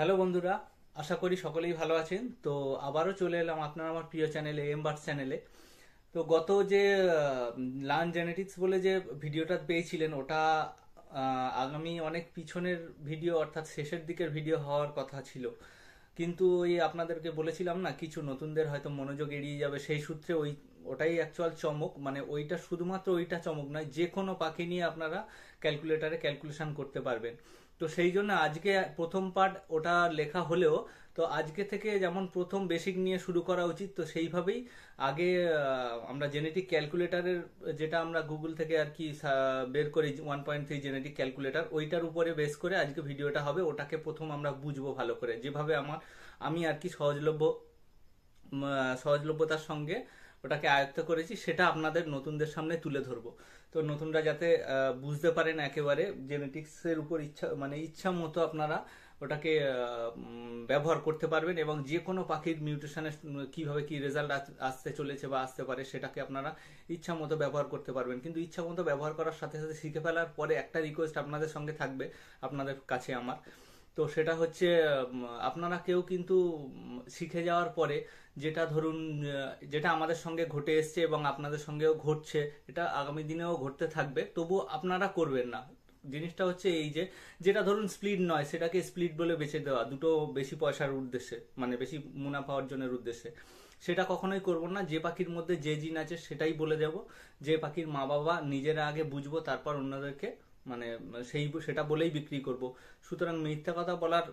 hello বন্ধুরা আশা করি সকলেই ভালো আছেন তো আবারও চলে এলাম আপনার আমার প্রিয় চ্যানেলে এমবার চ্যানেলে তো গত যে লার্ন জেনেটিক্স বলে যে ভিডিওটা পেয়েছিলেন ওটা আগামী অনেক পিছনের ভিডিও অর্থাৎ শেষের দিকের ভিডিও হওয়ার কথা ছিল কিন্তু ওই আপনাদেরকে বলেছিলাম না কিছু নতুনদের হয়তো মনোযোগ এড়িয়ে যাবে সেই সূত্রে ওই ওটাই অ্যাকচুয়াল চমক মানে ওইটা শুধুমাত্র ওইটা চমক নয় যে কোনো পাখি নিয়ে আপনারা ক্যালকুলেটারে ক্যালকুলেশন করতে পারবেন তো সেই জন্য আজকে প্রথম পার্ট ওটা লেখা হলেও তো আজকে থেকে যেমন প্রথম বেসিক নিয়ে শুরু করা উচিত তো সেইভাবেই আগে আমরা জেনেটিক ক্যালকুলেটারের যেটা আমরা গুগল থেকে আর কি বের করি one point three genetic calculator ওইটার উপরে বেস করে আজকে ভিডিওটা হবে ওটাকে প্রথম আমরা বুঝবো ভালো করে যেভাবে আমার আমি আর কি সহজলভ্য সহজলভ্যতার সঙ্গে ওটাকে আয়ত্ত করেছি সেটা আপনাদের নতুনদের সামনে তুলে ধরবো তো নতুনরা যাতে বুঝতে পারেন একেবারে জেনেটিক্সের উপর ইচ্ছা মানে ইচ্ছা মতো আপনারা ওটাকে ব্যবহার করতে পারবেন এবং যে কোনো পাখির মিউটেশনের কিভাবে কি রেজাল্ট আসতে চলেছে বা আসতে পারে সেটাকে আপনারা ইচ্ছা মতো ব্যবহার করতে পারবেন কিন্তু ইচ্ছা মতো ব্যবহার করার সাথে সাথে শিখে ফেলার পরে একটা রিকোয়েস্ট আপনাদের সঙ্গে থাকবে আপনাদের কাছে আমার তো সেটা হচ্ছে আপনারা কেউ কিন্তু শিখে যাওয়ার পরে যেটা ধরুন যেটা আমাদের সঙ্গে ঘটে এসছে এবং আপনাদের সঙ্গেও ঘটছে এটা আগামী দিনেও ঘটতে থাকবে তবু আপনারা করবেন না জিনিসটা হচ্ছে এই যে যেটা ধরুন স্প্লিট নয় সেটাকে স্প্লিট বলে বেছে দেওয়া দুটো বেশি পয়সার উদ্দেশ্যে মানে বেশি মুনাফা অর্জনের উদ্দেশ্যে সেটা কখনোই করব না যে পাখির মধ্যে যে জিন আছে সেটাই বলে দেব যে পাখির মা বাবা নিজেরা আগে বুঝবো তারপর অন্যদেরকে মানে সেই সেটা বলেই বিক্রি করব সুতরাং মিথ্যা কথা বলার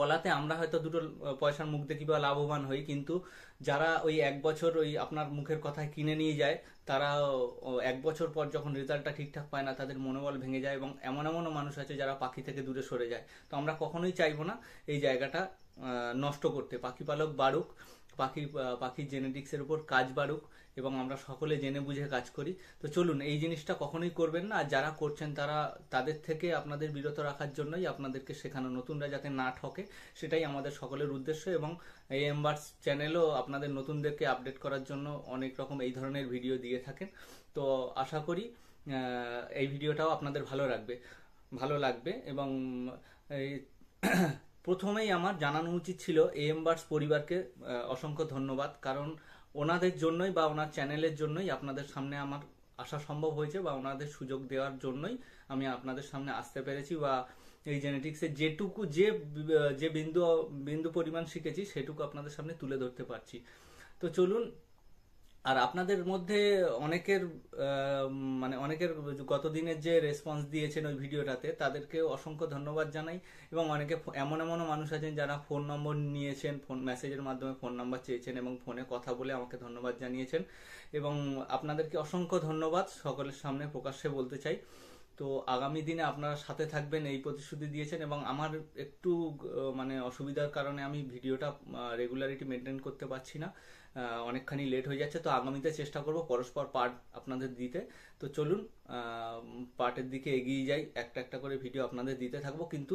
বলাতে আমরা হয়তো দুটো পয়সার মুখ দেখি বা লাভবান হই কিন্তু যারা ওই এক বছর ওই আপনার মুখের কথায় কিনে নিয়ে যায় তারা এক বছর পর যখন রেজাল্টটা ঠিকঠাক পায় না তাদের মনোবল ভেঙে যায় এবং এমন এমনও মানুষ আছে যারা পাখি থেকে দূরে সরে যায় তো আমরা কখনোই চাইবো না এই জায়গাটা নষ্ট করতে পাখি পালক বাড়ুক পাখি পাখির জেনেটিক্সের উপর কাজ বাড়ুক এবং আমরা সকলে জেনে বুঝে কাজ করি তো চলুন এই জিনিসটা কখনোই করবেন না আর যারা করছেন তারা তাদের থেকে আপনাদের বিরত রাখার জন্যই আপনাদেরকে শেখানো নতুনরা যাতে না ঠকে সেটাই আমাদের সকলের উদ্দেশ্য এবং এই এমবার্স চ্যানেলও আপনাদের নতুনদেরকে আপডেট করার জন্য অনেক রকম এই ধরনের ভিডিও দিয়ে থাকেন তো আশা করি এই ভিডিওটাও আপনাদের ভালো রাখবে ভালো লাগবে এবং প্রথমেই আমার জানানো উচিত ছিল এ বার্স পরিবারকে অসংখ্য ধন্যবাদ কারণ ওনাদের জন্যই বা ওনার চ্যানেলের জন্যই আপনাদের সামনে আমার আসা সম্ভব হয়েছে বা ওনাদের সুযোগ দেওয়ার জন্যই আমি আপনাদের সামনে আসতে পেরেছি বা এই জেনেটিক্সে যেটুকু যে যে বিন্দু বিন্দু পরিমাণ শিখেছি সেটুকু আপনাদের সামনে তুলে ধরতে পারছি তো চলুন আর আপনাদের মধ্যে অনেকের মানে অনেকের গতদিনের যে রেসপন্স দিয়েছেন ওই ভিডিওটাতে তাদেরকে অসংখ্য ধন্যবাদ জানাই এবং অনেকে এমন এমনও মানুষ আছেন যারা ফোন নম্বর নিয়েছেন ফোন মেসেজের মাধ্যমে ফোন নাম্বার চেয়েছেন এবং ফোনে কথা বলে আমাকে ধন্যবাদ জানিয়েছেন এবং আপনাদেরকে অসংখ্য ধন্যবাদ সকলের সামনে প্রকাশ্যে বলতে চাই তো আগামী দিনে আপনারা সাথে থাকবেন এই প্রতিশ্রুতি দিয়েছেন এবং আমার একটু মানে অসুবিধার কারণে আমি ভিডিওটা রেগুলারিটি মেনটেন করতে পারছি না অনেকখানি লেট হয়ে যাচ্ছে তো আগামীতে চেষ্টা করব পরস্পর পার্ট আপনাদের দিতে তো চলুন পার্টের দিকে এগিয়ে যাই একটা একটা করে ভিডিও আপনাদের দিতে থাকবো কিন্তু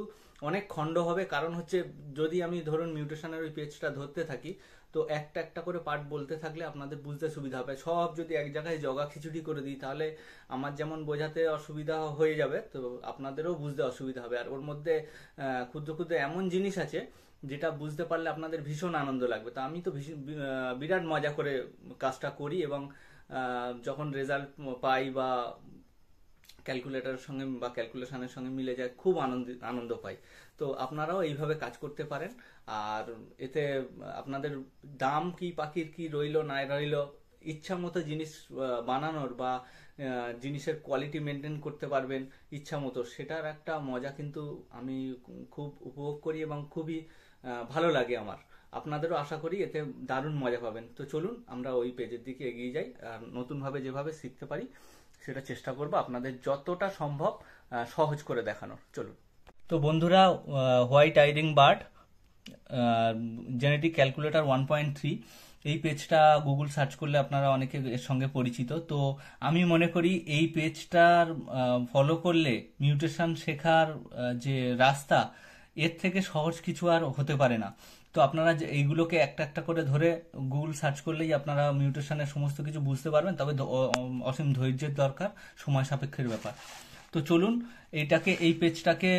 অনেক খণ্ড হবে কারণ হচ্ছে যদি আমি ধরুন মিউটেশনের ওই পেজটা ধরতে থাকি তো একটা একটা করে পার্ট বলতে থাকলে আপনাদের বুঝতে সুবিধা হবে সব যদি এক জায়গায় জগা খিচুড়ি করে দিই তাহলে আমার যেমন বোঝাতে অসুবিধা হয়ে যাবে তো আপনাদেরও বুঝতে অসুবিধা হবে আর ওর মধ্যে ক্ষুদ্র ক্ষুদ্র এমন জিনিস আছে যেটা বুঝতে পারলে আপনাদের ভীষণ আনন্দ লাগবে তো আমি তো বিরাট মজা করে কাজটা করি এবং যখন রেজাল্ট পাই বা ক্যালকুলেটারের সঙ্গে বা ক্যালকুলেশনের সঙ্গে মিলে যায় খুব আনন্দ আনন্দ পাই তো আপনারাও এইভাবে কাজ করতে পারেন আর এতে আপনাদের দাম কি পাখির কি রইল না রইল ইচ্ছা মতো জিনিস বানানোর বা জিনিসের কোয়ালিটি মেনটেন করতে পারবেন ইচ্ছা মতো সেটার একটা মজা কিন্তু আমি খুব উপভোগ করি এবং খুবই ভালো লাগে আমার আপনাদেরও আশা করি এতে দারুণ মজা পাবেন তো চলুন আমরা ওই পেজের দিকে এগিয়ে যাই আর নতুনভাবে যেভাবে শিখতে পারি সেটা চেষ্টা করব আপনাদের যতটা সম্ভব সহজ করে দেখানোর চলুন তো বন্ধুরা হোয়াইট আইডিং bird genetic calculator one point three এই পেজটা গুগল সার্চ করলে আপনারা অনেকে এর সঙ্গে পরিচিত তো আমি মনে করি এই পেজটার ফলো করলে মিউটেশন শেখার যে রাস্তা এর থেকে সহজ কিছু আর হতে পারে না তো আপনারা এইগুলোকে একটা একটা করে ধরে গুগল সার্চ করলেই আপনারা মিউটেশনের সমস্ত কিছু বুঝতে পারবেন তবে অসীম ধৈর্যের দরকার সময় সাপেক্ষের ব্যাপার তো চলুন এইটাকে এই পেজটাকে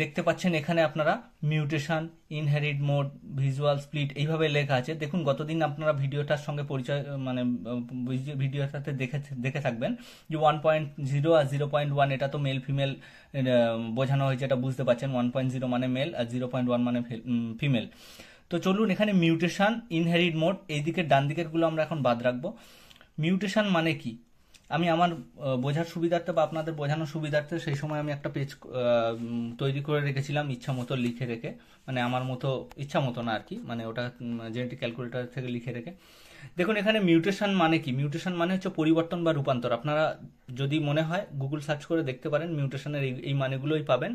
দেখতে পাচ্ছেন এখানে আপনারা mutation inherit mode visual split এইভাবে লেখা আছে দেখুন গতদিন আপনারা ভিডিওটার সঙ্গে পরিচয় মানে ভিডিওটাতে দেখে দেখে থাকবেন যে ওয়ান পয়েন্ট জিরো আর জিরো পয়েন্ট ওয়ান এটা তো মেল ফিমেল বোঝানো হয়েছে এটা বুঝতে পারছেন ওয়ান পয়েন্ট জিরো মানে মেল আর জিরো পয়েন্ট ওয়ান মানে ফিমেল তো চলুন এখানে মিউটেশান ইনহেরিট মোড এই দিকের ডান দিকেরগুলো আমরা এখন বাদ রাখবো মিউটেশান মানে কি আমি আমার বোঝার সুবিধার্থে বা আপনাদের বোঝানোর সুবিধার্থে সেই সময় আমি একটা পেজ তৈরি করে রেখেছিলাম ইচ্ছা মতো লিখে রেখে মানে আমার মতো ইচ্ছা মতো না আর কি মানে ওটা জেনেটিক ক্যালকুলেটার থেকে লিখে রেখে দেখুন এখানে মিউটেশন মানে কি মিউটেশন মানে হচ্ছে পরিবর্তন বা রূপান্তর আপনারা যদি মনে হয় গুগল সার্চ করে দেখতে পারেন মিউটেশনের এই মানেগুলোই পাবেন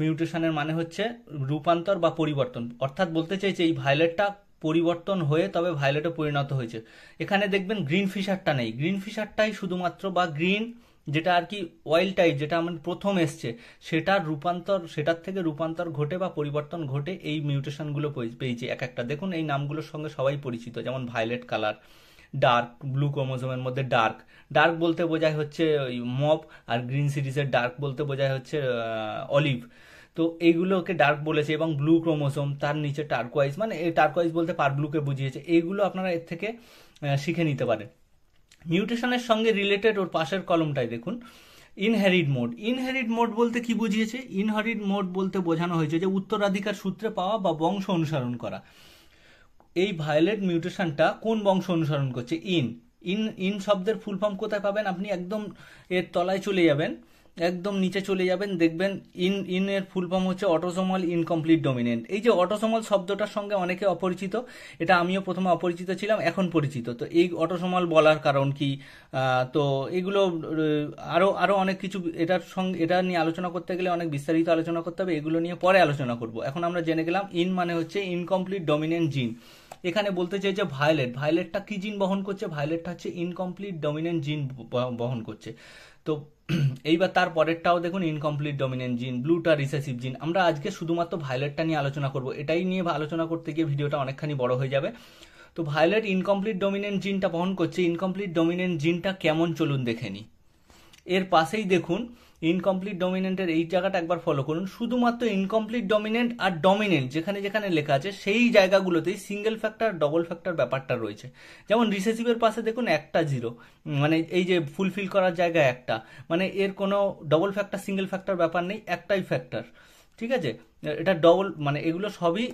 মিউটেশনের মানে হচ্ছে রূপান্তর বা পরিবর্তন অর্থাৎ বলতে চাইছে এই ভায়োলেটটা পরিবর্তন হয়ে তবে ভায়োলেটে পরিণত হয়েছে এখানে দেখবেন গ্রিন ফিশারটা নেই গ্রিন ফিশারটাই শুধুমাত্র বা গ্রিন যেটা আর কি অয়েল টাইপ যেটা আমার প্রথম এসছে সেটার রূপান্তর সেটার থেকে রূপান্তর ঘটে বা পরিবর্তন ঘটে এই মিউটেশনগুলো পেয়েছে এক একটা দেখুন এই নামগুলোর সঙ্গে সবাই পরিচিত যেমন ভায়োলেট কালার ডার্ক ব্লু ক্রোমোজোমের মধ্যে ডার্ক ডার্ক বলতে বোঝায় হচ্ছে মপ আর গ্রিন সিরিজের ডার্ক বলতে বোঝায় হচ্ছে অলিভ তো এইগুলোকে ডার্ক বলেছে এবং ব্লু ক্রোমোসোম তার নিচে টার্কোয়াইজ মানে এই টার্কোয়াইজ বলতে পার ব্লুকে বুঝিয়েছে এইগুলো আপনারা এর থেকে শিখে নিতে পারেন মিউটেশনের সঙ্গে রিলেটেড ওর পাশের কলমটাই দেখুন ইনহেরিড মোড ইনহেরিড মোড বলতে কি বুঝিয়েছে ইনহেরিড মোড বলতে বোঝানো হয়েছে যে উত্তরাধিকার সূত্রে পাওয়া বা বংশ অনুসরণ করা এই ভায়োলেট মিউটেশনটা কোন বংশ অনুসরণ করছে ইন ইন ইন শব্দের ফুল ফর্ম কোথায় পাবেন আপনি একদম এর তলায় চলে যাবেন একদম নিচে চলে যাবেন দেখবেন ইন ইন এর ফুল ফর্ম হচ্ছে অটোসোমাল ইনকমপ্লিট ডমিনেন্ট এই যে অটোসোমাল শব্দটার সঙ্গে অনেকে অপরিচিত এটা আমিও প্রথমে অপরিচিত ছিলাম এখন পরিচিত তো এই অটোসোমাল বলার কারণ কি তো এগুলো আরও আরও অনেক কিছু এটার সঙ্গে এটা নিয়ে আলোচনা করতে গেলে অনেক বিস্তারিত আলোচনা করতে হবে এগুলো নিয়ে পরে আলোচনা করব এখন আমরা জেনে গেলাম ইন মানে হচ্ছে ইনকমপ্লিট ডমিনেন্ট জিন এখানে বলতে চাই যে ভায়োলেট ভায়োলেটটা কি জিন বহন করছে ভায়োলেটটা হচ্ছে ইনকমপ্লিট ডমিনেন্ট জিন বহন করছে তো এইবার তার পরেরটাও দেখুন ইনকমপ্লিট ডমিনেন্ট জিন ব্লুটা রিসেসিভ জিন আমরা আজকে শুধুমাত্র ভায়োলেটটা নিয়ে আলোচনা করব এটাই নিয়ে আলোচনা করতে গিয়ে ভিডিওটা অনেকখানি বড় হয়ে যাবে তো ভায়োলেট ইনকমপ্লিট ডমিনেন্ট জিনটা বহন করছে ইনকমপ্লিট ডমিনেন্ট জিনটা কেমন চলুন দেখে নিই এর পাশেই দেখুন ইনকমপ্লিট ডমিনেন্টের এই জায়গাটা একবার ফলো করুন শুধুমাত্র ইনকমপ্লিট ডমিনেন্ট আর ডমিনেন্ট যেখানে যেখানে লেখা আছে সেই জায়গাগুলোতেই সিঙ্গেল ফ্যাক্টর ডবল ফ্যাক্টর ব্যাপারটা রয়েছে যেমন রিসেসিভের পাশে দেখুন একটা জিরো মানে এই যে ফুলফিল করার জায়গা একটা মানে এর কোনো ডবল ফ্যাক্টর সিঙ্গেল ফ্যাক্টর ব্যাপার নেই একটাই ফ্যাক্টর ঠিক আছে এটা ডবল মানে এগুলো সবই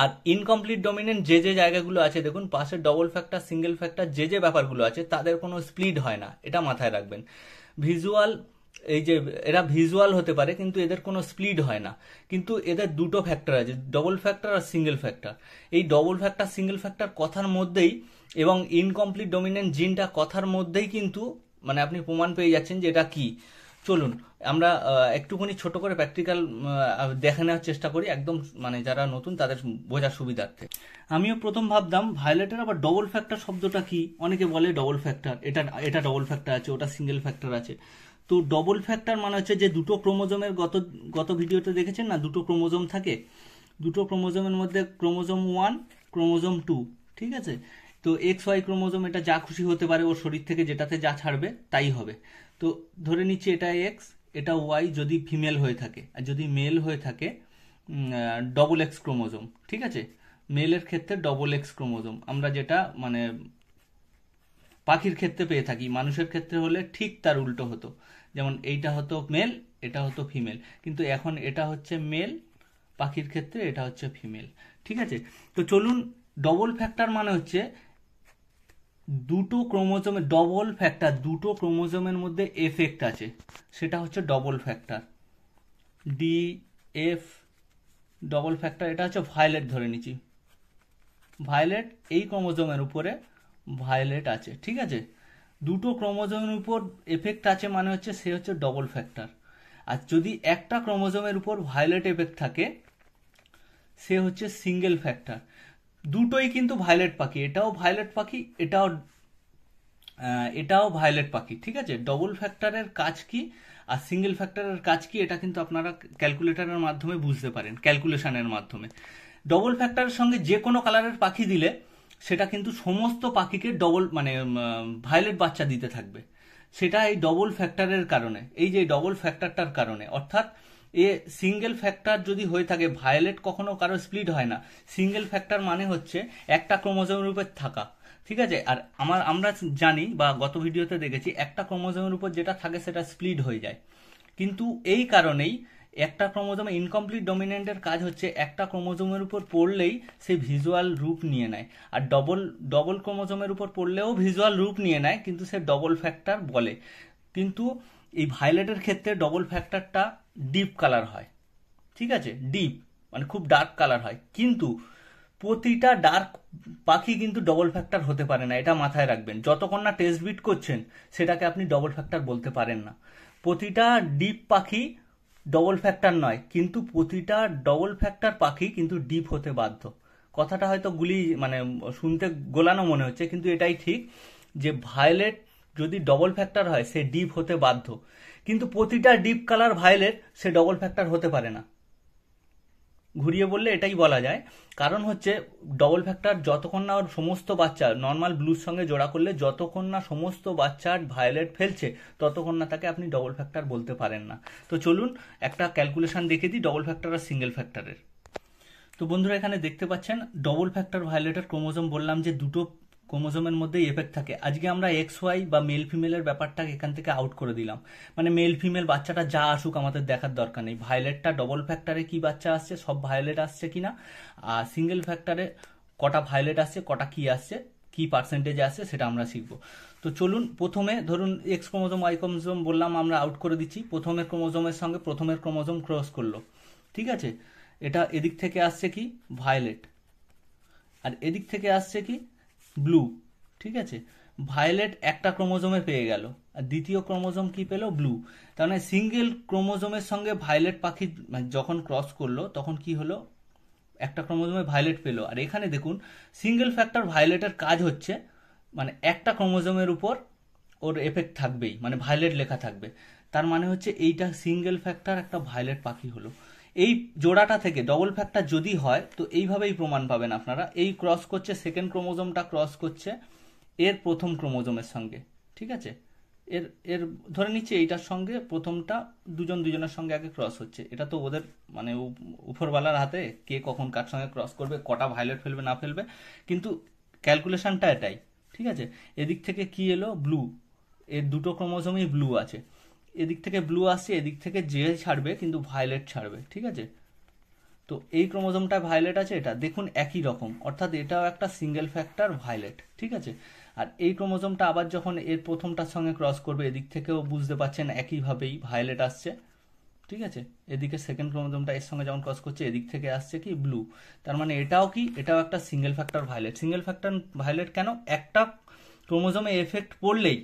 আর ইনকমপ্লিট ডমিনেন্ট যে যে জায়গাগুলো আছে দেখুন পাশে ডবল ফ্যাক্টর সিঙ্গেল ফ্যাক্টর যে যে ব্যাপারগুলো আছে তাদের কোনো স্প্লিট হয় না এটা মাথায় রাখবেন ভিজুয়াল এই যে এরা ভিজুয়াল হতে পারে কিন্তু এদের কোনো স্প্লিড হয় না কিন্তু এদের দুটো ফ্যাক্টর আছে ডবল ফ্যাক্টর আর সিঙ্গেল ফ্যাক্টর এই ডবল ফ্যাক্টর সিঙ্গেল ফ্যাক্টর কথার মধ্যেই এবং ইনকমপ্লিট ডমিনেন্ট জিনটা কথার মধ্যেই কিন্তু মানে আপনি প্রমাণ পেয়ে যাচ্ছেন যে এটা কী চলুন আমরা একটুখানি ছোট করে প্র্যাকটিক্যাল দেখে নেওয়ার চেষ্টা করি একদম মানে যারা নতুন তাদের বোঝার সুবিধার্থে আমিও প্রথম ভাবতাম ভায়োলেটের আবার ডবল ফ্যাক্টর শব্দটা কি অনেকে বলে ডবল ফ্যাক্টর এটা এটা ডবল ফ্যাক্টর আছে ওটা সিঙ্গেল ফ্যাক্টর আছে তো ডবল ফ্যাক্টর মানে হচ্ছে যে দুটো ক্রোমোজোমের গত গত ভিডিওতে দেখেছেন না দুটো ক্রোমোজোম থাকে দুটো ক্রোমোজোমের মধ্যে ক্রোমোজোম ওয়ান ক্রোমোজোম টু ঠিক আছে তো এক্স ওয়াই ক্রোমোজোম এটা যা খুশি হতে পারে ওর শরীর থেকে যেটাতে যা ছাড়বে তাই হবে তো ধরে নিচ্ছি এটা এক্স এটা ওয়াই যদি ফিমেল হয়ে থাকে আর যদি মেল হয়ে থাকে ডবল এক্স ক্রোমোজোম ঠিক আছে মেলের ক্ষেত্রে ডবল এক্স ক্রোমোজোম আমরা যেটা মানে পাখির ক্ষেত্রে পেয়ে থাকি মানুষের ক্ষেত্রে হলে ঠিক তার উল্টো হতো যেমন এইটা হতো মেল এটা হতো ফিমেল কিন্তু এখন এটা হচ্ছে মেল পাখির ক্ষেত্রে এটা হচ্ছে ফিমেল ঠিক আছে তো চলুন ডবল ফ্যাক্টর মানে হচ্ছে দুটো ক্রোমোজোমের ডবল ফ্যাক্টর দুটো ক্রোমোজোমের মধ্যে এফেক্ট আছে সেটা হচ্ছে double factor D F double factor এটা হচ্ছে ভায়োলেট ধরে নিচ্ছি ভায়োলেট এই ক্রোমোজোমের উপরে ভায়োলেট আছে ঠিক আছে দুটো ক্রোমোজোমের উপর এফেক্ট আছে মানে হচ্ছে সে হচ্ছে ডবল ফ্যাক্টর আর যদি একটা ক্রোমোজোমের উপর ভায়োলেট এফেক্ট থাকে সে হচ্ছে সিঙ্গেল ফ্যাক্টর দুটোই কিন্তু ভায়োলেট পাখি এটাও ভায়োলেট পাখি এটাও এটাও ভায়োলেট পাখি ঠিক আছে ডবল ফ্যাক্টরের কাজ কি আর সিঙ্গেল ফ্যাক্টরের কাজ কি এটা কিন্তু আপনারা ক্যালকুলেটারের মাধ্যমে বুঝতে পারেন ক্যালকুলেশনের মাধ্যমে ডবল ফ্যাক্টরের সঙ্গে যে কোনো কালারের পাখি দিলে সেটা কিন্তু সমস্ত পাখিকে ডবল মানে ভায়োলেট বাচ্চা দিতে থাকবে সেটা এই ডবল ফ্যাক্টরের কারণে এই যে ডবল ফ্যাক্টরটার কারণে অর্থাৎ এ সিঙ্গেল ফ্যাক্টর যদি হয়ে থাকে ভায়োলেট কখনো কারো স্প্লিট হয় না সিঙ্গেল ফ্যাক্টর মানে হচ্ছে একটা ক্রোমোজোমের উপর থাকা ঠিক আছে আর আমার আমরা জানি বা গত ভিডিওতে দেখেছি একটা ক্রোমোজোমের উপর যেটা থাকে সেটা স্প্লিট হয়ে যায় কিন্তু এই কারণেই একটা ক্রোমোজোমে ইনকমপ্লিট ডমিনেন্টের কাজ হচ্ছে একটা ক্রোমোজোমের উপর পড়লেই সে ভিজুয়াল রূপ নিয়ে নেয় আর ডবল ডবল ক্রোমোজোমের উপর পড়লেও ভিজুয়াল রূপ নিয়ে নেয় কিন্তু সে ডবল ফ্যাক্টর বলে কিন্তু এই ভায়োলেটের ক্ষেত্রে ডবল ফ্যাক্টরটা ডিপ কালার হয় ঠিক আছে ডিপ মানে খুব ডার্ক কালার হয় কিন্তু প্রতিটা ডার্ক পাখি কিন্তু ডবল ফ্যাক্টর হতে পারে না এটা মাথায় রাখবেন যতক্ষণ না টেস্ট বিট করছেন সেটাকে আপনি ডবল ফ্যাক্টর বলতে পারেন না প্রতিটা ডিপ পাখি ডবল ফ্যাক্টর নয় কিন্তু প্রতিটা ডবল ফ্যাক্টর পাখি কিন্তু ডিপ হতে বাধ্য কথাটা হয়তো গুলি মানে শুনতে গোলানো মনে হচ্ছে কিন্তু এটাই ঠিক যে ভায়োলেট যদি ডবল ফ্যাক্টর হয় সে ডিপ হতে বাধ্য কিন্তু প্রতিটা ডিপ কালার ভায়োলেট সে ডবল ফ্যাক্টর হতে পারে না ঘুরিয়ে বললে এটাই বলা যায় কারণ হচ্ছে ডবল ফ্যাক্টর যতক্ষণ না ওর সমস্ত বাচ্চা নর্মাল ব্লুর সঙ্গে জোড়া করলে যতক্ষণ না সমস্ত বাচ্চার ভায়োলেট ফেলছে ততক্ষণ না তাকে আপনি ডবল ফ্যাক্টর বলতে পারেন না তো চলুন একটা ক্যালকুলেশন দেখে দিই ডবল ফ্যাক্টর আর সিঙ্গেল ফ্যাক্টরের তো বন্ধুরা এখানে দেখতে পাচ্ছেন ডবল ফ্যাক্টর ভায়োলেটের ক্রোমোজোম বললাম যে দুটো ক্রোমোজোমের মধ্যে এফেক্ট থাকে আজকে আমরা এক্স ওয়াই বা মেল ফিমেলের ব্যাপারটাকে এখান থেকে আউট করে দিলাম মানে মেল ফিমেল বাচ্চাটা যা আসুক আমাদের দেখার দরকার নেই ভায়োলেটটা ডবল ফ্যাক্টরে কি বাচ্চা আসছে সব ভায়োলেট আসছে কিনা আর সিঙ্গেল ফ্যাক্টরে কটা ভায়োলেট আসছে কটা কি আসছে কি পার্সেন্টেজ আসছে সেটা আমরা শিখব তো চলুন প্রথমে ধরুন এক্স ক্রোমোজোম ওয়াই ক্রোমোজোম বললাম আমরা আউট করে দিচ্ছি প্রথমের ক্রোমোজোমের সঙ্গে প্রথমের ক্রোমোজোম ক্রস করলো ঠিক আছে এটা এদিক থেকে আসছে কি ভায়োলেট আর এদিক থেকে আসছে কি ব্লু ঠিক আছে ভায়োলেট একটা ক্রোমোজোমে পেয়ে গেল আর দ্বিতীয় ক্রোমোজোম কি পেলো ব্লু তার মানে সিঙ্গেল ক্রোমোজোমের সঙ্গে ভায়োলেট পাখি মানে যখন ক্রস করলো তখন কি হলো একটা ক্রোমোজোমে ভায়োলেট পেলো আর এখানে দেখুন সিঙ্গেল ফ্যাক্টর ভায়োলেটের কাজ হচ্ছে মানে একটা ক্রোমোজোমের উপর ওর এফেক্ট থাকবেই মানে ভায়োলেট লেখা থাকবে তার মানে হচ্ছে এইটা সিঙ্গেল ফ্যাক্টর একটা ভায়োলেট পাখি হলো এই জোড়াটা থেকে ডবল ফ্যাক্টর যদি হয় তো এইভাবেই প্রমাণ পাবেন আপনারা এই ক্রস করছে সেকেন্ড ক্রোমোজোমটা ক্রস করছে এর প্রথম ক্রোমোজোমের সঙ্গে ঠিক আছে এর এর ধরে নিচ্ছে এইটার সঙ্গে প্রথমটা দুজন দুজনের সঙ্গে আগে ক্রস হচ্ছে এটা তো ওদের মানে উপরওয়ালার হাতে কে কখন কার সঙ্গে ক্রস করবে কটা ভাইলেট ফেলবে না ফেলবে কিন্তু ক্যালকুলেশনটা এটাই ঠিক আছে এদিক থেকে কি এলো ব্লু এর দুটো ক্রোমোজোমই ব্লু আছে এদিক থেকে ব্লু আসছে এদিক থেকে জে ছাড়বে কিন্তু ভায়োলেট ছাড়বে ঠিক আছে তো এই ক্রোমোজোমটা ভায়োলেট আছে এটা দেখুন একই রকম অর্থাৎ এটাও একটা সিঙ্গেল ফ্যাক্টর ভায়োলেট ঠিক আছে আর এই ক্রোমোজোমটা আবার যখন এর প্রথমটার সঙ্গে ক্রস করবে এদিক থেকেও বুঝতে পারছেন একইভাবেই ভায়োলেট আসছে ঠিক আছে এদিকে সেকেন্ড ক্রোমোজোমটা এর সঙ্গে যেমন ক্রস করছে এদিক থেকে আসছে কি ব্লু তার মানে এটাও কি এটাও একটা single factor violet single factor violet কেন একটা ক্রোমোজোমে এফেক্ট পড়লেই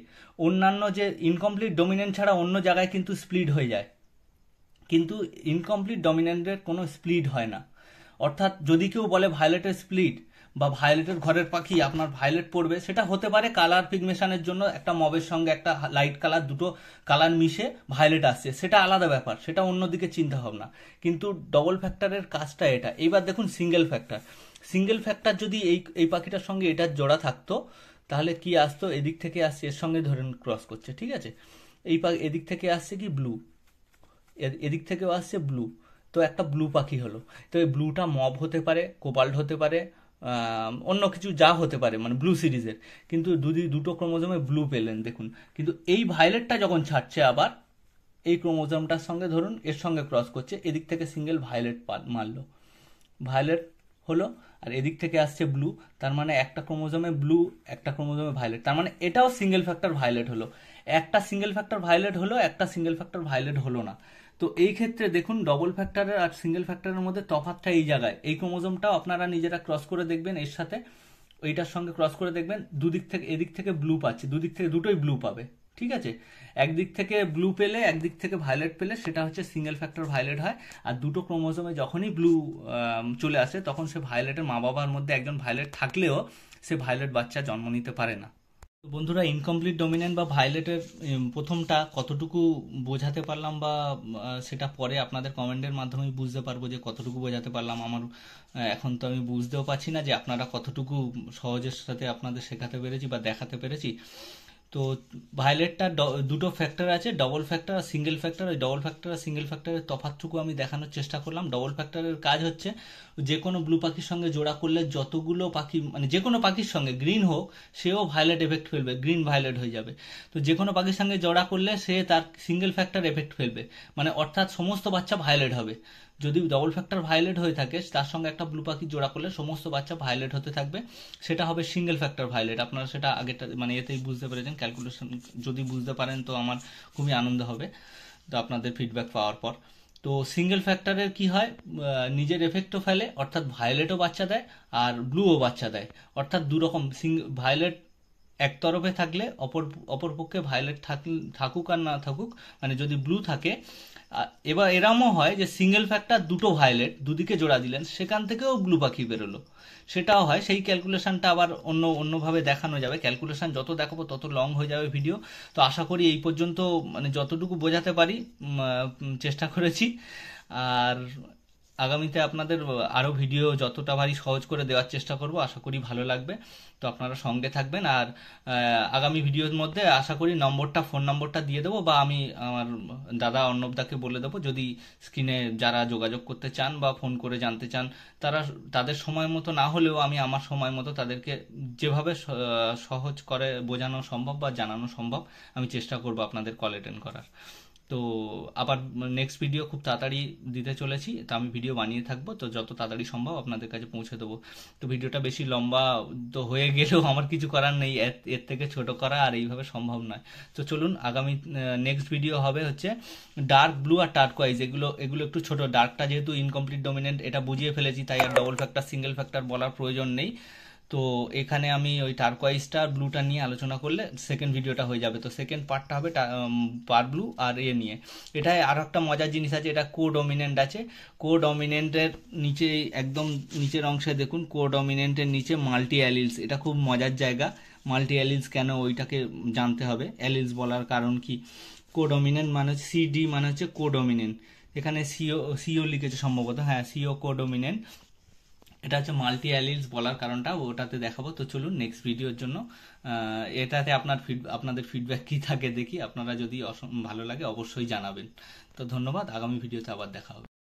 অন্যান্য যে ইনকমপ্লিট ডমিনেন্ট ছাড়া অন্য জায়গায় কিন্তু স্প্লিট হয়ে যায় কিন্তু ইনকমপ্লিট ডমিনেন্টের কোনো স্প্লিট হয় না অর্থাৎ যদি কেউ বলে ভায়োলেটের স্প্লিট বা ভায়োলেটের ঘরের পাখি আপনার ভায়োলেট পড়বে সেটা হতে পারে কালার পিগমেশনের জন্য একটা মবের সঙ্গে একটা লাইট কালার দুটো কালার মিশে ভায়োলেট আসছে সেটা আলাদা ব্যাপার সেটা অন্যদিকে চিন্তা ভাবনা কিন্তু ডবল ফ্যাক্টরের কাজটা এটা এইবার দেখুন সিঙ্গেল ফ্যাক্টর সিঙ্গেল ফ্যাক্টর যদি এই এই পাখিটার সঙ্গে এটার জোড়া থাকতো তাহলে কি আসতো এদিক থেকে আসছে এর সঙ্গে ধরেন ক্রস করছে ঠিক আছে এই পা এদিক থেকে আসছে কি ব্লু এদিক থেকেও আসছে ব্লু তো একটা ব্লু পাখি হলো তো এই ব্লুটা মব হতে পারে কোবাল্ড হতে পারে অন্য কিছু যা হতে পারে মানে ব্লু সিরিজের কিন্তু দুদি দুটো ক্রোমোজোমে ব্লু পেলেন দেখুন কিন্তু এই ভায়োলেটটা যখন ছাড়ছে আবার এই ক্রোমোজোমটার সঙ্গে ধরুন এর সঙ্গে ক্রস করছে এদিক থেকে সিঙ্গেল ভায়োলেট মারলো ভায়োলেট হলো আর এদিক থেকে আসছে ব্লু তার মানে একটা ক্রোমোজোমে ব্লু একটা ক্রোমোজোমে ভাইলেট তার মানে এটাও সিঙ্গেল ফ্যাক্টর ভায়োলেট হলো একটা সিঙ্গেল ফ্যাক্টর ভাইলেট হলো একটা সিঙ্গেল ফ্যাক্টর ভায়োলেট হলো না তো এই ক্ষেত্রে দেখুন ডবল ফ্যাক্টরের আর সিঙ্গেল ফ্যাক্টরের মধ্যে তফাতটা এই জায়গায় এই ক্রোমোজোমটাও আপনারা নিজেরা ক্রস করে দেখবেন এর সাথে ওইটার সঙ্গে ক্রস করে দেখবেন দুদিক থেকে এদিক থেকে ব্লু পাচ্ছে দুদিক থেকে দুটোই ব্লু পাবে ঠিক আছে একদিক থেকে ব্লু পেলে একদিক থেকে ভায়োলেট পেলে সেটা হচ্ছে সিঙ্গেল ফ্যাক্টর ভায়োলেট হয় আর দুটো ক্রোমোজোমে যখনই ব্লু চলে আসে তখন সে ভায়োলেটের মা বাবার মধ্যে একজন ভায়োলেট থাকলেও সে ভায়োলেট বাচ্চা জন্ম নিতে পারে না বন্ধুরা ইনকমপ্লিট ডমিনেন্ট বা ভায়োলেটের প্রথমটা কতটুকু বোঝাতে পারলাম বা সেটা পরে আপনাদের কমেন্টের মাধ্যমে বুঝতে পারবো যে কতটুকু বোঝাতে পারলাম আমার এখন তো আমি বুঝতেও পারছি না যে আপনারা কতটুকু সহজের সাথে আপনাদের শেখাতে পেরেছি বা দেখাতে পেরেছি তো ভায়োলেটটা দুটো ফ্যাক্টর আছে ডবল ফ্যাক্টর আর সিঙ্গেল ফ্যাক্টর ওই ডবল ফ্যাক্টর আর সিঙ্গেল ফ্যাক্টরের তফাতটুকু আমি দেখানোর চেষ্টা করলাম ডবল ফ্যাক্টরের কাজ হচ্ছে যে কোনো ব্লু পাখির সঙ্গে জোড়া করলে যতগুলো পাখি মানে যে কোনো পাখির সঙ্গে গ্রিন হোক সেও ভায়োলেট এফেক্ট ফেলবে গ্রিন ভায়োলেট হয়ে যাবে তো যে কোনো পাখির সঙ্গে জোড়া করলে সে তার সিঙ্গেল ফ্যাক্টর এফেক্ট ফেলবে মানে অর্থাৎ সমস্ত বাচ্চা ভায়োলেট হবে যদি ডবল ফ্যাক্টর ভায়োলেট হয়ে থাকে তার সঙ্গে একটা ব্লু পাখি জোড়া করলে সমস্ত বাচ্চা ভায়োলেট হতে থাকবে সেটা হবে সিঙ্গেল ফ্যাক্টর ভায়োলেট আপনারা সেটা আগেটা মানে এতেই বুঝতে পেরেছেন ক্যালকুলেশন যদি বুঝতে পারেন তো আমার খুবই আনন্দ হবে তো আপনাদের ফিডব্যাক পাওয়ার পর তো সিঙ্গেল ফ্যাক্টরের কি হয় নিজের এফেক্টও ফেলে অর্থাৎ ভায়োলেটও বাচ্চা দেয় আর ব্লুও বাচ্চা দেয় অর্থাৎ দুরকম ভায়োলেট এক তরফে থাকলে অপর অপরপক্ষে ভায়োলেট থাকুক আর না থাকুক মানে যদি ব্লু থাকে এবার এরমও হয় যে সিঙ্গেল ফ্যাক্টর দুটো ভায়োলেট দুদিকে জোড়া দিলেন সেখান থেকেও ব্লু পাখি বেরোলো সেটাও হয় সেই ক্যালকুলেশনটা আবার অন্য অন্যভাবে দেখানো যাবে ক্যালকুলেশন যত দেখাবো তত লং হয়ে যাবে ভিডিও তো আশা করি এই পর্যন্ত মানে যতটুকু বোঝাতে পারি চেষ্টা করেছি আর আগামীতে আপনাদের আরও ভিডিও যতটা ভারী সহজ করে দেওয়ার চেষ্টা করব আশা করি ভালো লাগবে তো আপনারা সঙ্গে থাকবেন আর আগামী ভিডিওর মধ্যে আশা করি নম্বরটা ফোন নম্বরটা দিয়ে দেবো বা আমি আমার দাদা অর্ণবদাকে বলে দেবো যদি স্ক্রিনে যারা যোগাযোগ করতে চান বা ফোন করে জানতে চান তারা তাদের সময় মতো না হলেও আমি আমার সময় মতো তাদেরকে যেভাবে সহজ করে বোঝানো সম্ভব বা জানানো সম্ভব আমি চেষ্টা করব আপনাদের কল অ্যাটেন্ড করার তো আবার নেক্সট ভিডিও খুব তাড়াতাড়ি দিতে চলেছি তো আমি ভিডিও বানিয়ে থাকবো তো যত তাড়াতাড়ি সম্ভব আপনাদের কাছে পৌঁছে দেবো তো ভিডিওটা বেশি লম্বা তো হয়ে গেলেও আমার কিছু করার নেই এর থেকে ছোট করা আর এইভাবে সম্ভব নয় তো চলুন আগামী নেক্সট ভিডিও হবে হচ্ছে ডার্ক ব্লু আর টার্কোয়াইজ এগুলো এগুলো একটু ছোট ডার্কটা যেহেতু ইনকমপ্লিট ডমিনেন্ট এটা বুঝিয়ে ফেলেছি তাই আর ডবল ফ্যাক্টর সিঙ্গেল ফ্যাক্টর বলার প্রয়োজন নেই তো এখানে আমি ওই টার্কোয়াইজটা আর ব্লুটা নিয়ে আলোচনা করলে সেকেন্ড ভিডিওটা হয়ে যাবে তো সেকেন্ড পার্টটা হবে পার ব্লু আর এ নিয়ে এটাই আর একটা মজার জিনিস আছে এটা কো ডমিনেন্ট আছে কো ডমিনেন্টের নিচে একদম নিচের অংশে দেখুন কো ডমিনেন্টের নিচে মাল্টি অ্যালিলস এটা খুব মজার জায়গা মাল্টি অ্যালিলস কেন ওইটাকে জানতে হবে অ্যালিলস বলার কারণ কি কো ডমিনেন্ট মানে হচ্ছে সিডি মানে হচ্ছে কো ডমিনেন্ট এখানে সিও সিও লিখেছে সম্ভবত হ্যাঁ সিও কো ডমিনেন্ট এটা হচ্ছে মাল্টি অ্যালিলস বলার কারণটা ওটাতে দেখাবো তো চলুন নেক্সট ভিডিওর জন্য এটাতে আপনার ফিড আপনাদের ফিডব্যাক কী থাকে দেখি আপনারা যদি ভালো লাগে অবশ্যই জানাবেন তো ধন্যবাদ আগামী ভিডিওতে আবার দেখা হবে